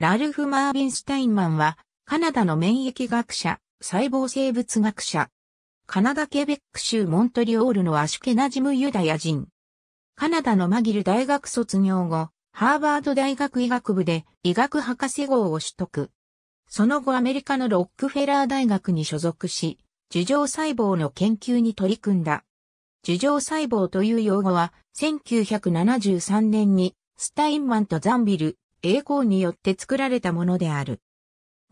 ラルフ・マービン・スタインマンは、カナダの免疫学者、細胞生物学者。カナダケベック州モントリオールのアシュケナジムユダヤ人。カナダのマギル大学卒業後、ハーバード大学医学部で医学博士号を取得。その後アメリカのロックフェラー大学に所属し、樹状細胞の研究に取り組んだ。樹状細胞という用語は、1973年にスタインマンとザンビル、栄光によって作られたものである。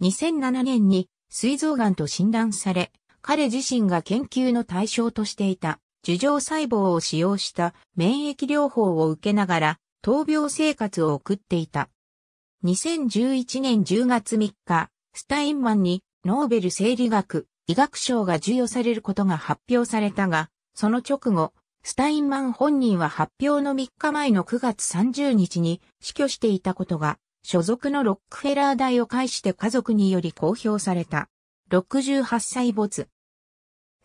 2007年に膵臓癌と診断され、彼自身が研究の対象としていた、樹状細胞を使用した免疫療法を受けながら、闘病生活を送っていた。2011年10月3日、スタインマンにノーベル生理学、医学賞が授与されることが発表されたが、その直後、スタインマン本人は発表の3日前の9月30日に死去していたことが、所属のロックフェラー大を介して家族により公表された。68歳没。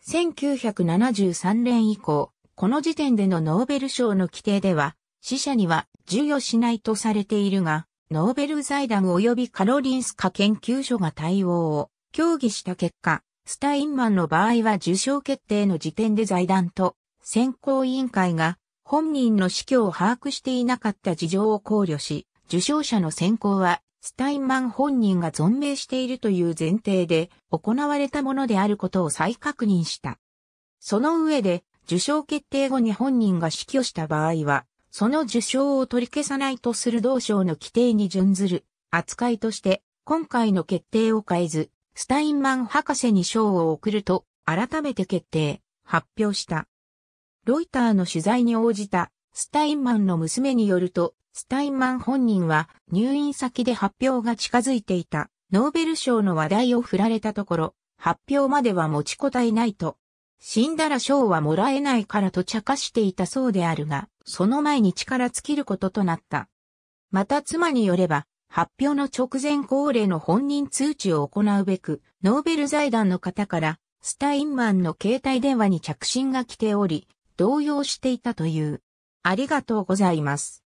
1973年以降、この時点でのノーベル賞の規定では、死者には授与しないとされているが、ノーベル財団及びカロリンスカ研究所が対応を協議した結果、スタインマンの場合は受賞決定の時点で財団と選考委員会が本人の死去を把握していなかった事情を考慮し、受賞者の選考はスタインマン本人が存命しているという前提で行われたものであることを再確認した。その上で、受賞決定後に本人が死去した場合は、その受賞を取り消さないとする同省の規定に準ずる扱いとして、今回の決定を変えず、スタインマン博士に賞を贈ると改めて決定、発表した。ロイターの取材に応じたスタインマンの娘によると、スタインマン本人は入院先で発表が近づいていたノーベル賞の話題を振られたところ、発表までは持ちこたえないと。死んだら賞はもらえないからと茶化していたそうであるが、その前に力尽きることとなった。また妻によれば、発表の直前恒例の本人通知を行うべく、ノーベル財団の方から、スタインマンの携帯電話に着信が来ており、動揺していたという。ありがとうございます。